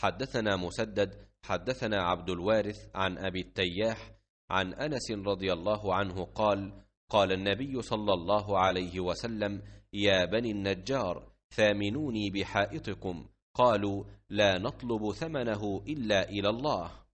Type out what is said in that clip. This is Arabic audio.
حدثنا مسدد حدثنا عبد الوارث عن أبي التياح عن أنس رضي الله عنه قال قال النبي صلى الله عليه وسلم يا بني النجار ثامنوني بحائطكم قالوا لا نطلب ثمنه إلا إلى الله